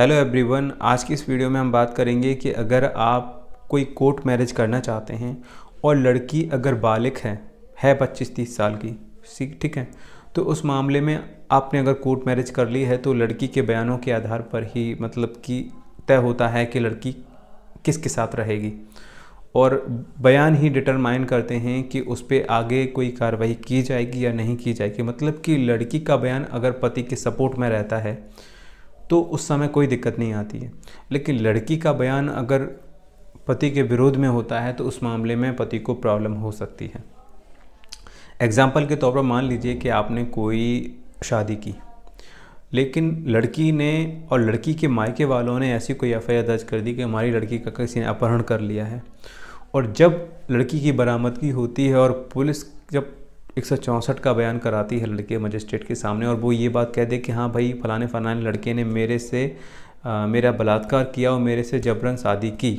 hello everyone आज की इस वीडियो में हम बात करेंगे कि अगर आप कोई कोर्ट मैरिज करना चाहते हैं और लड़की अगर बालिक है है पच्चीस तीस साल की ठीक ठीक है तो उस मामले में आपने अगर कोर्ट मैरिज कर ली है तो लड़की के बयानों के आधार पर ही मतलब कि तय होता है कि लड़की किसके साथ रहेगी और बयान ही डिटरमाइन करते हैं कि उस पर आगे कोई कार्रवाई की जाएगी या नहीं की जाएगी मतलब कि लड़की का बयान अगर पति के सपोर्ट में रहता है तो उस समय कोई दिक्कत नहीं आती है लेकिन लड़की का बयान अगर पति के विरोध में होता है तो उस मामले में पति को प्रॉब्लम हो सकती है एग्ज़ाम्पल के तौर पर मान लीजिए कि आपने कोई शादी की लेकिन लड़की ने और लड़की के मायके वालों ने ऐसी कोई एफ दर्ज कर दी कि हमारी लड़की का किसी ने अपहरण कर लिया है और जब लड़की की बरामदगी होती है और पुलिस जब एक का बयान कराती है लड़के मजिस्ट्रेट के सामने और वो ये बात कह दे कि हाँ भाई फलाने फलाने लड़के ने मेरे से आ, मेरा बलात्कार किया और मेरे से जबरन शादी की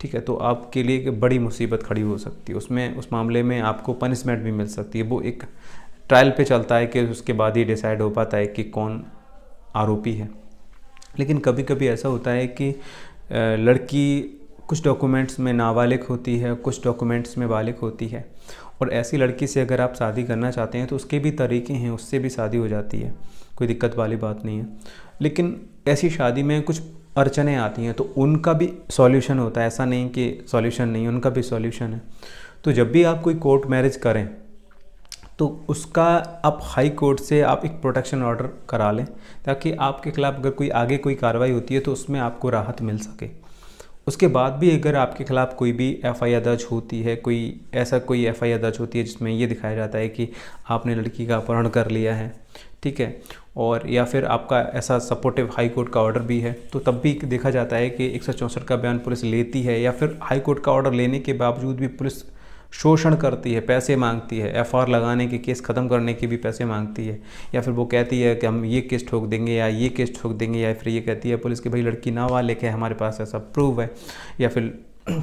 ठीक है तो आपके लिए एक बड़ी मुसीबत खड़ी हो सकती है उसमें उस मामले में आपको पनिशमेंट भी मिल सकती है वो एक ट्रायल पे चलता है कि उसके बाद ही डिसाइड हो पाता है कि कौन आरोपी है लेकिन कभी कभी ऐसा होता है कि लड़की कुछ डॉक्यूमेंट्स में नाबालिग होती है कुछ डॉक्यूमेंट्स में बालिग होती है और ऐसी लड़की से अगर आप शादी करना चाहते हैं तो उसके भी तरीके हैं उससे भी शादी हो जाती है कोई दिक्कत वाली बात नहीं है लेकिन ऐसी शादी में कुछ अड़चने आती हैं तो उनका भी सॉल्यूशन होता है ऐसा नहीं कि सॉल्यूशन नहीं उनका भी सॉल्यूशन है तो जब भी आप कोई कोर्ट मैरिज करें तो उसका आप हाई कोर्ट से आप एक प्रोटेक्शन ऑर्डर करा लें ताकि आपके खिलाफ़ अगर कोई आगे कोई कार्रवाई होती है तो उसमें आपको राहत मिल सके उसके बाद भी अगर आपके खिलाफ़ कोई भी एफ़ आई दर्ज होती है कोई ऐसा कोई एफ़ आई दर्ज होती है जिसमें ये दिखाया जाता है कि आपने लड़की का अपहरण कर लिया है ठीक है और या फिर आपका ऐसा सपोर्टिव हाई कोर्ट का ऑर्डर भी है तो तब भी देखा जाता है कि एक का बयान पुलिस लेती है या फिर हाई कोर्ट का ऑर्डर लेने के बावजूद भी पुलिस शोषण करती है पैसे मांगती है एफ लगाने के केस ख़त्म करने के भी पैसे मांगती है या फिर वो कहती है कि हम ये केस ठोक देंगे या ये केस ठोक देंगे या फिर ये कहती है पुलिस की भाई लड़की वाले है हमारे पास ऐसा प्रूव है या फिर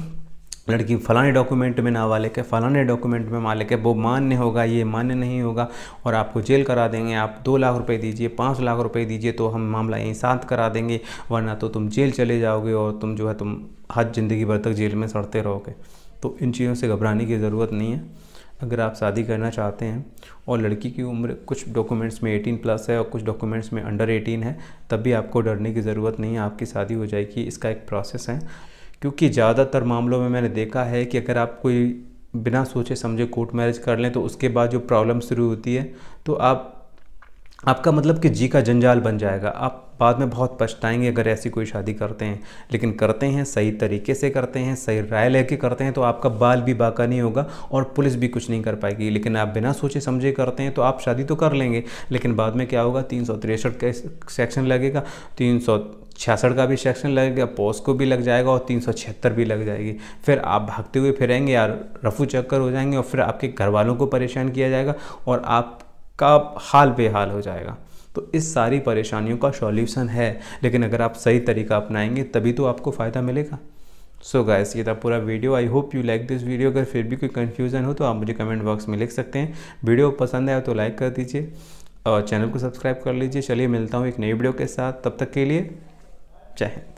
लड़की फलाने डॉक्यूमेंट में वाले है फलाने डॉक्यूमेंट में मालिक है वो मान्य होगा ये मान्य नहीं होगा और आपको जेल करा देंगे आप दो लाख रुपए दीजिए पाँच लाख रुपए दीजिए तो हम मामला यहीं शांत करा देंगे वरना तो तुम जेल चले जाओगे और तुम जो है तुम हद ज़िंदगी भर तक जेल में सड़ते रहोगे तो इन चीज़ों से घबराने की ज़रूरत नहीं है अगर आप शादी करना चाहते हैं और लड़की की उम्र कुछ डॉक्यूमेंट्स में 18 प्लस है और कुछ डॉक्यूमेंट्स में अंडर 18 है तब भी आपको डरने की ज़रूरत नहीं है आपकी शादी हो जाएगी इसका एक प्रोसेस है क्योंकि ज़्यादातर मामलों में मैंने देखा है कि अगर आप कोई बिना सोचे समझे कोर्ट मैरिज कर लें तो उसके बाद जो प्रॉब्लम शुरू होती है तो आप आपका मतलब कि जी का जंजाल बन जाएगा आप बाद में बहुत पछताएंगे अगर ऐसी कोई शादी करते हैं लेकिन करते हैं सही तरीके से करते हैं सही राय लेके करते हैं तो आपका बाल भी बाका नहीं होगा और पुलिस भी कुछ नहीं कर पाएगी लेकिन आप बिना सोचे समझे करते हैं तो आप शादी तो कर लेंगे लेकिन बाद में क्या होगा तीन सौ तिरसठ का सेक्शन लगेगा तीन सौ छियासठ का भी सेक्शन लगेगा पोस्ट को भी लग जाएगा और तीन सौ छिहत्तर भी लग जाएगी फिर आप भागते हुए फिरेंगे यार रफू चक्कर हो जाएंगे और फिर आपके घर वालों को परेशान किया जाएगा और आप का हाल बेहाल हो जाएगा तो इस सारी परेशानियों का सॉल्यूशन है लेकिन अगर आप सही तरीका अपनाएंगे तभी तो आपको फ़ायदा मिलेगा सो so गाइस ये था पूरा video I hope you like this video अगर फिर भी कोई कन्फ्यूजन हो तो आप मुझे कमेंट बॉक्स में लिख सकते हैं वीडियो पसंद आया तो लाइक कर दीजिए और चैनल को सब्सक्राइब कर लीजिए चलिए मिलता हूँ एक नई वीडियो के साथ तब तक के लिए जय हिंद